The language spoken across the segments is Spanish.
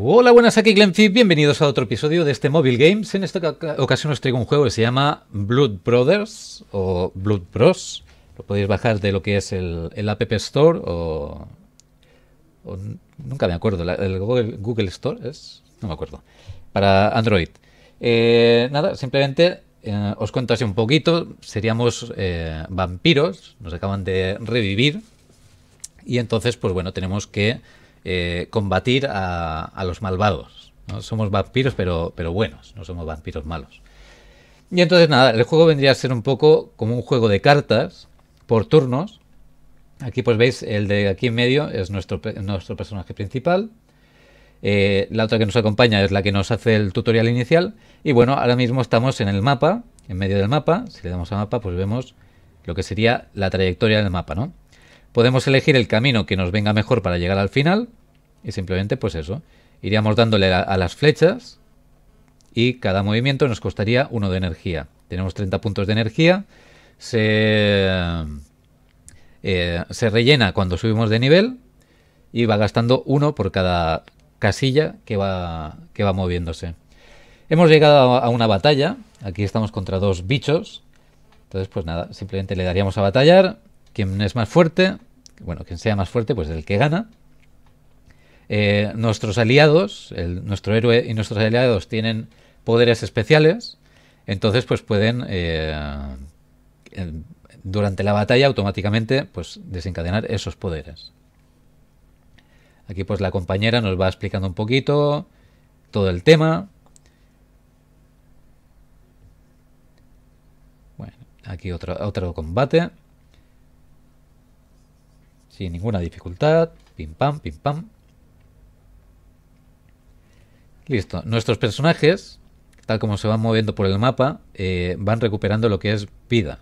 Hola, buenas, aquí Glenfit, bienvenidos a otro episodio de este Mobile Games. En esta ocasión os traigo un juego que se llama Blood Brothers o Blood Bros. Lo podéis bajar de lo que es el, App Store o, Nunca me acuerdo, el Google, Store es... No me acuerdo. Para Android. Eh, nada, simplemente eh, os cuento así un poquito. Seríamos eh, vampiros, nos acaban de revivir. Y entonces, pues bueno, tenemos que eh, combatir a, los malvados. ¿no? Somos vampiros, pero, pero buenos, no somos vampiros malos. Y entonces nada, el juego vendría a ser un poco como un juego de cartas por turnos. Aquí pues veis, el de aquí en medio es nuestro, nuestro personaje principal. Eh, la otra que nos acompaña es la que nos hace el tutorial inicial. Y bueno, ahora mismo estamos en el mapa, en medio del mapa. Si le damos a mapa, pues vemos lo que sería la trayectoria del mapa, ¿no? Podemos elegir el camino que nos venga mejor para llegar al final. Y simplemente pues eso. Iríamos dándole a, las flechas. Y cada movimiento nos costaría uno de energía. Tenemos 30 puntos de energía. Eh, se, rellena cuando subimos de nivel. Y va gastando uno por cada casilla que va, que va moviéndose. Hemos llegado a una batalla. Aquí estamos contra dos bichos. Entonces, pues nada, simplemente le daríamos a batallar. Quien es más fuerte bueno, quien sea más fuerte, pues el que gana. Eh, nuestros aliados, nuestro héroe y nuestros aliados tienen poderes especiales, entonces pues pueden eh, durante la batalla automáticamente pues desencadenar esos poderes. Aquí pues la compañera nos va explicando un poquito todo el tema. Bueno, aquí otro, otro combate. Sin ninguna dificultad. Pim pam, pim pam. Listo. Nuestros personajes, tal como se van moviendo por el mapa, eh, van recuperando lo que es vida.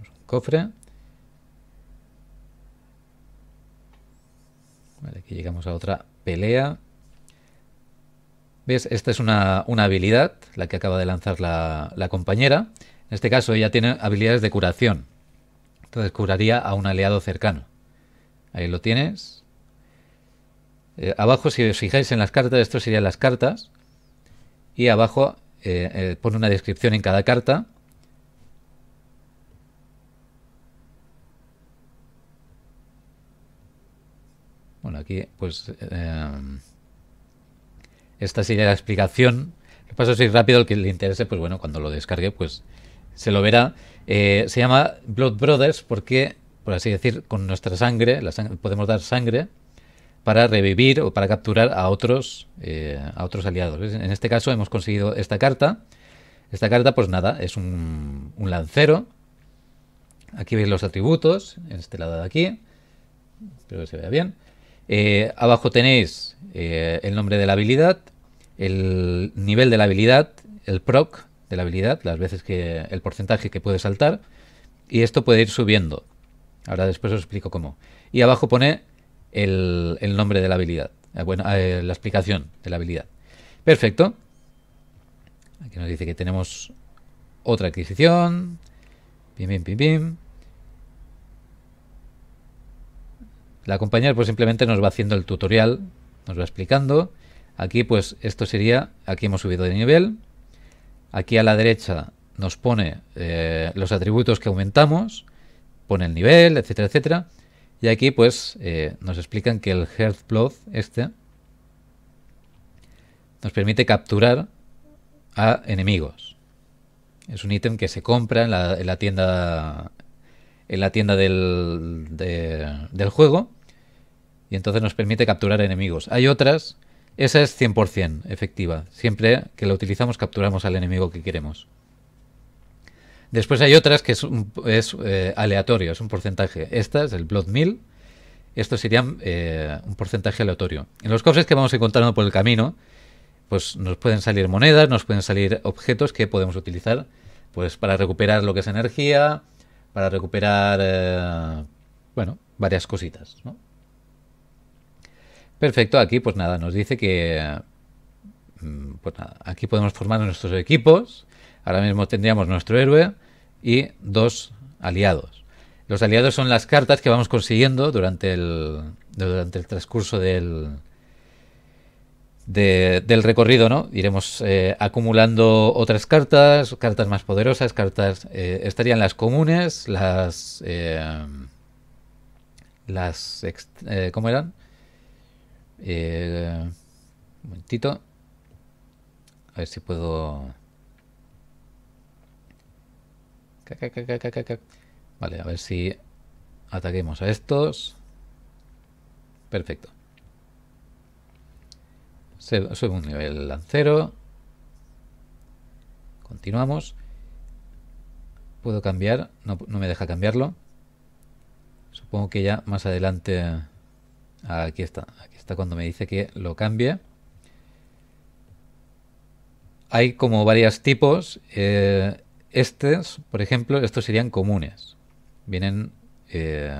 Un cofre. aquí llegamos a otra pelea. ¿Ves? Esta es una, habilidad, la que acaba de lanzar la, la compañera. En este caso ella tiene habilidades de curación curaría a un aliado cercano. Ahí lo tienes. Eh, abajo, si os fijáis en las cartas, esto serían las cartas. Y abajo eh, eh, pone una descripción en cada carta. Bueno, aquí pues esta sería la explicación. Lo paso así rápido, el que le interese, pues bueno, cuando lo descargue, pues se lo verá, eh, se llama Blood Brothers porque, por así decir, con nuestra sangre, podemos dar sangre para revivir o para capturar a otros, eh, a otros aliados. En este caso hemos conseguido esta carta. Esta carta, pues nada, es un, lancero. Aquí veis los atributos, en este lado de aquí. Espero que se vea bien. Eh, abajo tenéis el nombre de la habilidad, el nivel de la habilidad, el proc, la habilidad, las veces que el porcentaje que puede saltar, y esto puede ir subiendo. Ahora después os explico cómo. Y abajo pone el, nombre de la habilidad, eh, bueno, eh, la explicación de la habilidad. Perfecto. Aquí nos dice que tenemos otra adquisición. Pim, pim, pim, La compañía pues simplemente nos va haciendo el tutorial, nos va explicando. Aquí pues esto sería, aquí hemos subido de nivel, Aquí a la derecha nos pone eh, los atributos que aumentamos, pone el nivel, etcétera, etcétera. Y aquí pues eh, nos explican que el Health Plot, este nos permite capturar a enemigos. Es un ítem que se compra en la, tienda en la tienda del, del juego y entonces nos permite capturar enemigos. Hay otras esa es 100% efectiva. Siempre que la utilizamos capturamos al enemigo que queremos. Después hay otras que es, eh, aleatorio, es un porcentaje. Esta es el Blood Mill. Esto sería eh, un porcentaje aleatorio. En los cofres que vamos encontrando por el camino, pues nos pueden salir monedas, nos pueden salir objetos que podemos utilizar pues para recuperar lo que es energía, para recuperar, eh, bueno, varias cositas, ¿no? Perfecto, aquí pues nada, nos dice que mm, pues aquí podemos formar nuestros equipos. Ahora mismo tendríamos nuestro héroe y dos aliados. Los aliados son las cartas que vamos consiguiendo durante el, durante el transcurso del, del recorrido, ¿no? Iremos eh, acumulando otras cartas, cartas más poderosas, cartas... Eh, estarían las comunes, las... Eh, las... ¿Cómo eran? Eh, un momentito. A ver si puedo... Vale, a ver si ataquemos a estos. Perfecto. subo un nivel lancero. Continuamos. Puedo cambiar. No, no me deja cambiarlo. Supongo que ya más adelante Aquí está, aquí está cuando me dice que lo cambie. Hay como varios tipos. Eh, estos, por ejemplo, estos serían comunes. Vienen, eh,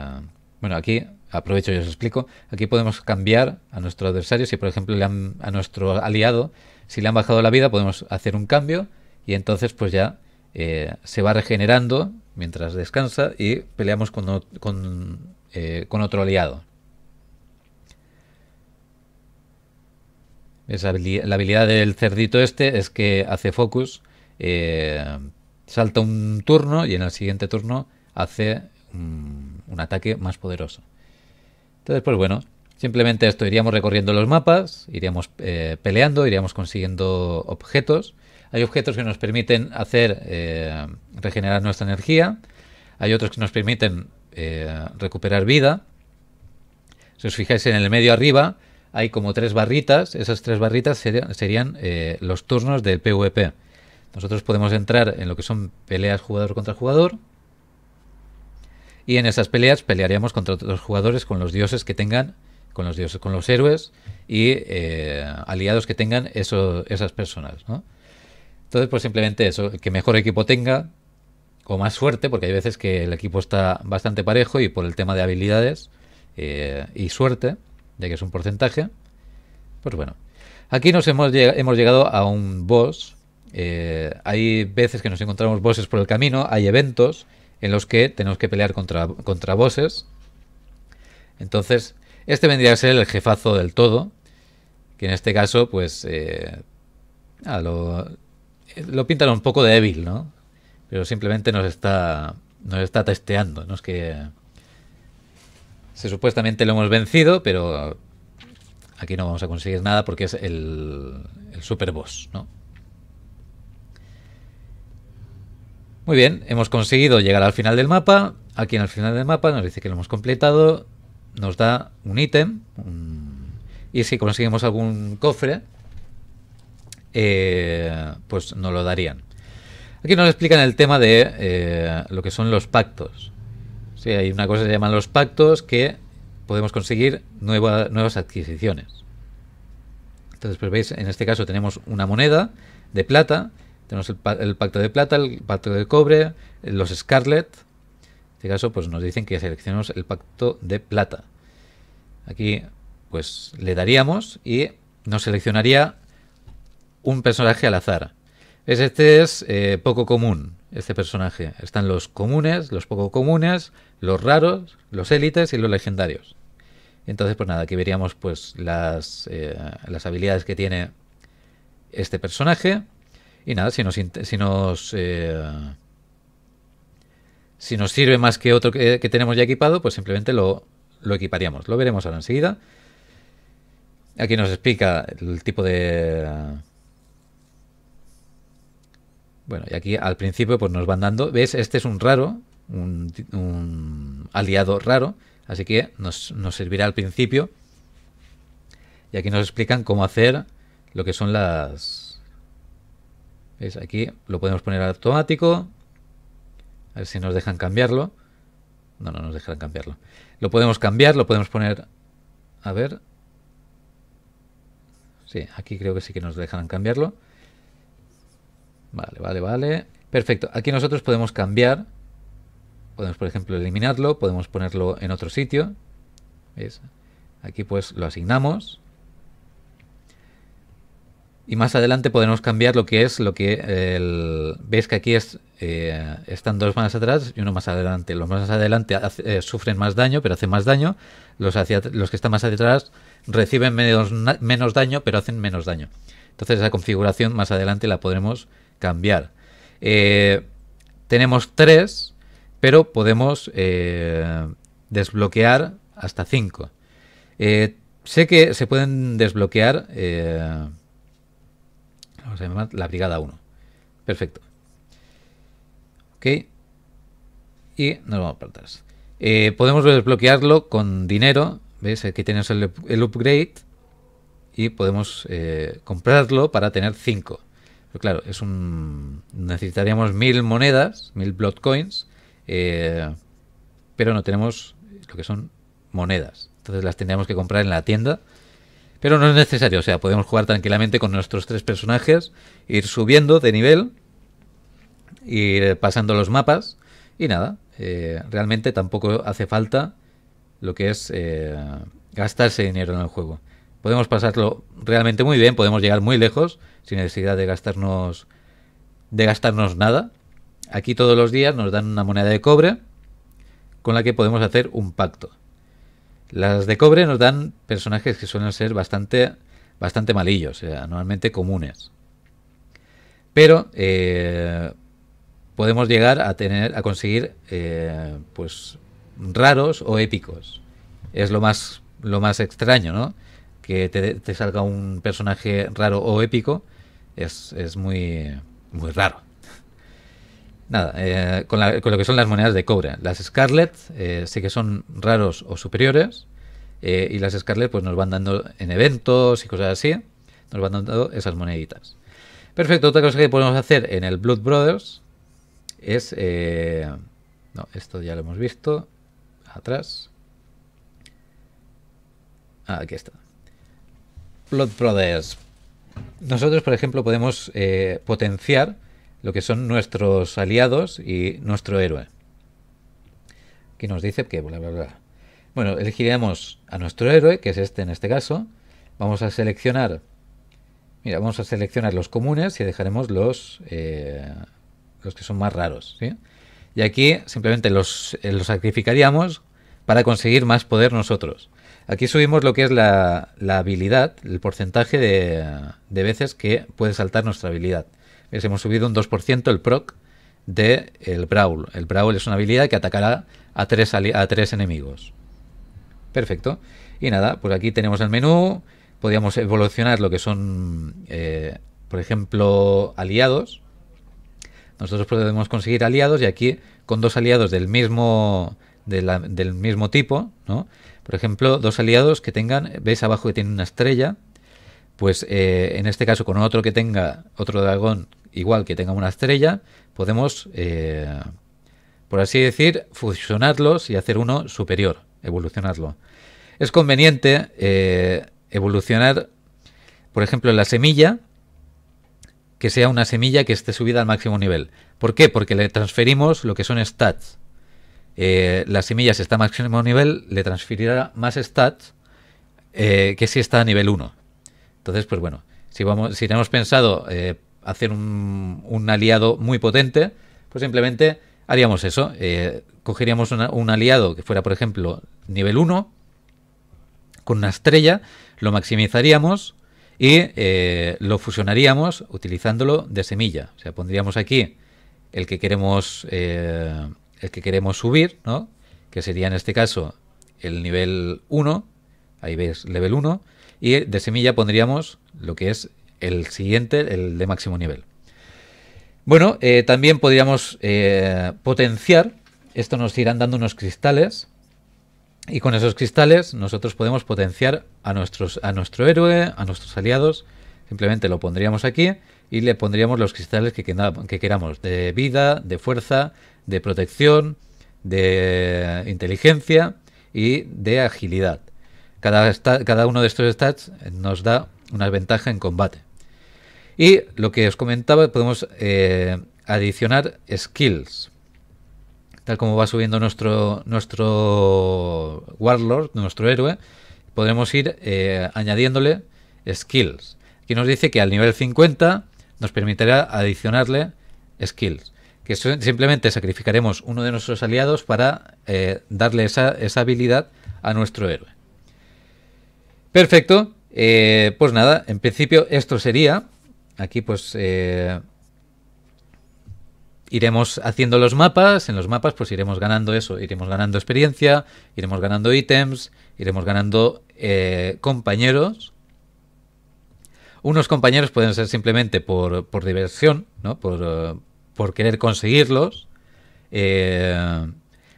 bueno, aquí aprovecho y os explico. Aquí podemos cambiar a nuestro adversario. Si, por ejemplo, a nuestro aliado, si le han bajado la vida, podemos hacer un cambio y entonces pues ya eh, se va regenerando mientras descansa y peleamos con otro aliado. la habilidad del cerdito este es que hace focus, eh, salta un turno y en el siguiente turno hace un, ataque más poderoso. Entonces, pues bueno, simplemente esto, iríamos recorriendo los mapas, iríamos eh, peleando, iríamos consiguiendo objetos. Hay objetos que nos permiten hacer eh, regenerar nuestra energía, hay otros que nos permiten recuperar vida. Si os fijáis en el medio arriba, hay como tres barritas, esas tres barritas serían eh, los turnos del PvP. Nosotros podemos entrar en lo que son peleas jugador contra jugador. Y en esas peleas pelearíamos contra otros jugadores con los dioses que tengan, con los dioses, con los héroes y eh, aliados que tengan eso, esas personas. Entonces, pues simplemente eso, que mejor equipo tenga, o más suerte, porque hay veces que el equipo está bastante parejo y por el tema de habilidades eh, y suerte, ya que es un porcentaje. Pues bueno, aquí nos hemos, llegado a un boss. Eh, hay veces que nos encontramos bosses por el camino, hay eventos en los que tenemos que pelear contra, contra bosses. Entonces, este vendría a ser el jefazo del todo, que en este caso, pues, eh, ah, eh, lo, pintan un poco de débil, ¿no? Pero simplemente nos está, nos está testeando, no es que se, supuestamente lo hemos vencido, pero aquí no vamos a conseguir nada porque es el, el super boss, ¿no? Muy bien, hemos conseguido llegar al final del mapa. Aquí en el final del mapa nos dice que lo hemos completado. Nos da un ítem. Y si conseguimos algún cofre, eh, pues nos lo darían. Aquí nos explican el tema de eh, lo que son los pactos. Sí, hay una cosa que se llaman los pactos que podemos conseguir nuevas adquisiciones. Entonces, pues veis, en este caso tenemos una moneda de plata, tenemos el, pacto de plata, el pacto de cobre, los Scarlet. En este caso, pues nos dicen que seleccionemos el pacto de plata. Aquí, pues le daríamos y nos seleccionaría un personaje al azar. Este es eh, poco común, este personaje. Están los comunes, los poco comunes, los raros, los élites y los legendarios. Entonces, pues nada, aquí veríamos pues las, eh, habilidades que tiene este personaje. Y nada, si nos, si nos, eh, si nos sirve más que otro que, tenemos ya equipado, pues simplemente lo, lo equiparíamos. Lo veremos ahora enseguida. Aquí nos explica el tipo de bueno, y aquí al principio pues nos van dando, ¿ves? Este es un raro, un, aliado raro, así que nos, servirá al principio. Y aquí nos explican cómo hacer lo que son las... ¿Ves? Aquí lo podemos poner automático. A ver si nos dejan cambiarlo. No, no nos dejan cambiarlo. Lo podemos cambiar, lo podemos poner... A ver. Sí, aquí creo que sí que nos dejarán cambiarlo. Vale, vale, vale. Perfecto. Aquí nosotros podemos cambiar. Podemos, por ejemplo, eliminarlo. Podemos ponerlo en otro sitio. ¿Veis? Aquí pues lo asignamos. Y más adelante podemos cambiar lo que es lo que el... Veis que aquí es, eh, están dos más atrás y uno más adelante. Los más adelante eh, sufren más daño, pero hacen más daño. Los, hacia, los que están más atrás reciben menos, menos daño, pero hacen menos daño. Entonces esa configuración más adelante la podremos cambiar. Eh, tenemos tres, pero podemos eh, desbloquear hasta cinco. Eh, sé que se pueden desbloquear. vamos a llamar la brigada 1. Perfecto. Ok. Y nos vamos para atrás. podemos desbloquearlo con dinero. ¿Veis? Aquí tenemos el, el upgrade. Y podemos comprarlo para tener 5. Pero pues claro, es un necesitaríamos mil monedas, mil blood coins, eh, pero no tenemos lo que son monedas. Entonces las tendríamos que comprar en la tienda. Pero no es necesario, o sea, podemos jugar tranquilamente con nuestros tres personajes, ir subiendo de nivel, ir pasando los mapas y nada, eh, realmente tampoco hace falta lo que es eh, gastarse dinero en el juego podemos pasarlo realmente muy bien, podemos llegar muy lejos sin necesidad de gastarnos de gastarnos nada. Aquí todos los días nos dan una moneda de cobre con la que podemos hacer un pacto. Las de cobre nos dan personajes que suelen ser bastante bastante malillos, normalmente comunes. Pero eh, podemos llegar a tener a conseguir eh, pues raros o épicos. Es lo más lo más extraño, ¿no? que te, salga un personaje raro o épico es, muy, muy raro. Nada, eh, con, lo que son las monedas de cobra. Las Scarlet eh, sí que son raros o superiores. Eh, y las Scarlet pues nos van dando en eventos y cosas así. Nos van dando esas moneditas. Perfecto, otra cosa que podemos hacer en el Blood Brothers es... no, esto ya lo hemos visto. Atrás. Ah, aquí está. Brothers. Nosotros, por ejemplo, podemos eh, potenciar lo que son nuestros aliados y nuestro héroe. Aquí nos dice que bla, bla, bla. Bueno, elegiremos a nuestro héroe, que es este en este caso. Vamos a seleccionar. vamos a seleccionar los comunes y dejaremos los, eh, los que son más raros. Y aquí simplemente los, eh, los sacrificaríamos para conseguir más poder nosotros. Aquí subimos lo que es la, habilidad, el porcentaje de, veces que puede saltar nuestra habilidad. Hemos subido un 2% el proc del el Brawl. El Brawl es una habilidad que atacará a tres, a tres enemigos. Perfecto. Y nada, pues aquí tenemos el menú. Podríamos evolucionar lo que son, eh, por ejemplo, aliados. Nosotros podemos conseguir aliados y aquí con dos aliados del mismo, del mismo tipo, ¿no? Por ejemplo, dos aliados que tengan, veis abajo que tienen una estrella, pues eh, en este caso con otro que tenga otro dragón igual que tenga una estrella, podemos, eh, por así decir, fusionarlos y hacer uno superior, evolucionarlo. Es conveniente eh, evolucionar, por ejemplo, la semilla, que sea una semilla que esté subida al máximo nivel. ¿Por qué? Porque le transferimos lo que son stats, la eh, las semillas si está a máximo nivel le transferirá más stats eh, que si está a nivel 1. Entonces, pues bueno, si, vamos, si tenemos pensado eh, hacer un, aliado muy potente, pues simplemente haríamos eso. cogeríamos un aliado que fuera, por ejemplo, nivel 1, con una estrella, lo maximizaríamos y lo fusionaríamos utilizándolo de semilla. O sea, pondríamos aquí el que queremos el que queremos subir, ¿no? que sería en este caso el nivel 1, ahí ves level 1, y de semilla pondríamos lo que es el siguiente, el de máximo nivel. Bueno, eh, también podríamos eh, potenciar, esto nos irán dando unos cristales, y con esos cristales nosotros podemos potenciar a, nuestros, a nuestro héroe, a nuestros aliados, Simplemente lo pondríamos aquí y le pondríamos los cristales que, queramos, de vida, de fuerza, de protección, de inteligencia y de agilidad. Cada, uno de estos stats nos da una ventaja en combate. Y lo que os comentaba, podemos eh, adicionar skills. Tal como va subiendo nuestro, Warlord, nuestro héroe, podremos ir eh, añadiéndole skills que nos dice que al nivel 50 nos permitirá adicionarle skills, que simplemente sacrificaremos uno de nuestros aliados para eh, darle esa, habilidad a nuestro héroe. Perfecto, eh, pues nada, en principio esto sería, aquí pues eh, iremos haciendo los mapas, en los mapas pues iremos ganando eso, iremos ganando experiencia, iremos ganando ítems, iremos ganando compañeros unos compañeros pueden ser simplemente por, diversión, ¿no? por, eh, querer conseguirlos, eh,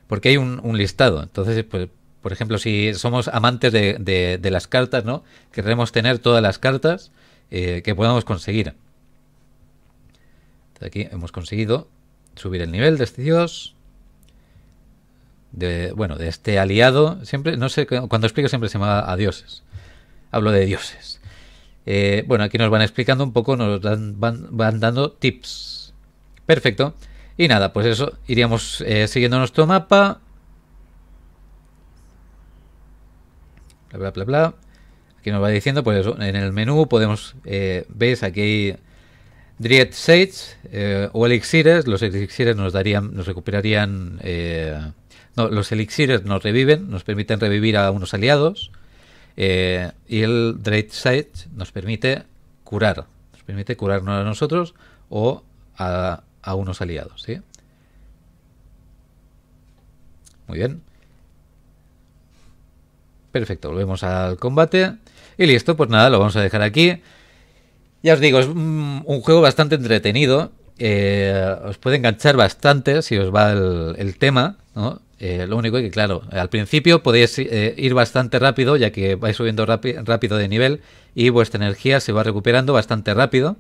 porque hay un, listado. Entonces, pues, por ejemplo, si somos amantes de, las cartas, ¿no? queremos tener todas las cartas eh, que podamos conseguir. aquí hemos conseguido subir el nivel de este dios. De, bueno, de este aliado. Siempre, no sé, cuando explico siempre se llama a dioses. Hablo de dioses. Eh, bueno, aquí nos van explicando un poco, nos van, dando tips. Perfecto. Y nada, pues eso, iríamos eh, siguiendo nuestro mapa. Bla, bla, bla, bla. Aquí nos va diciendo, pues eso, en el menú podemos, eh, veis, aquí hay Dread Sage o elixires. Los elixires nos darían, nos recuperarían... no, los elixires nos reviven, nos permiten revivir a unos aliados. Eh, y el Dread Sight nos permite curar, nos permite curarnos a nosotros o a, unos aliados. Muy bien. Perfecto, volvemos al combate. Y listo, pues nada, lo vamos a dejar aquí. Ya os digo, es un juego bastante entretenido. Eh, os puede enganchar bastante si os va el, el tema, ¿no? Eh, lo único que, claro, al principio podéis eh, ir bastante rápido, ya que vais subiendo rápido de nivel y vuestra energía se va recuperando bastante rápido.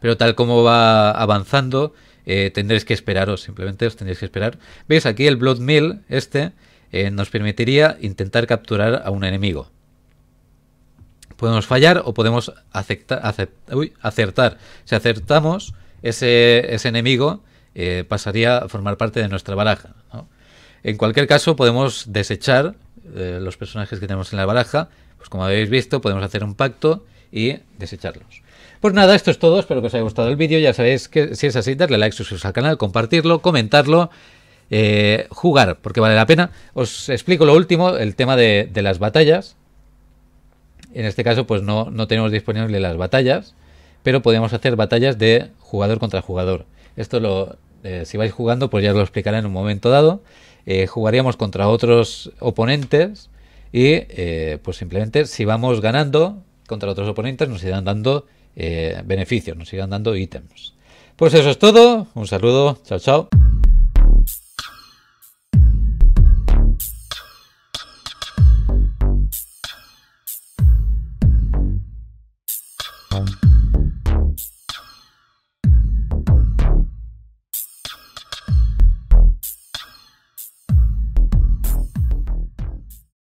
Pero tal como va avanzando, eh, tendréis que esperaros, simplemente os tendréis que esperar. Veis aquí el Blood Mill, este, nos permitiría intentar capturar a un enemigo. Podemos fallar o podemos acertar. Si acertamos ese enemigo, eh, pasaría a formar parte de nuestra baraja. En cualquier caso, podemos desechar eh, los personajes que tenemos en la baraja. Pues como habéis visto, podemos hacer un pacto y desecharlos. Pues nada, esto es todo. Espero que os haya gustado el vídeo. Ya sabéis que si es así, darle like, suscribiros al canal, compartirlo, comentarlo, eh, jugar, porque vale la pena. Os explico lo último, el tema de, las batallas. En este caso, pues no, no tenemos disponibles las batallas, pero podemos hacer batallas de jugador contra jugador. Esto lo, eh, si vais jugando, pues ya os lo explicaré en un momento dado. Eh, jugaríamos contra otros oponentes y eh, pues simplemente si vamos ganando contra otros oponentes nos irán dando beneficios, nos irán dando ítems. Pues eso es todo, un saludo, chao chao.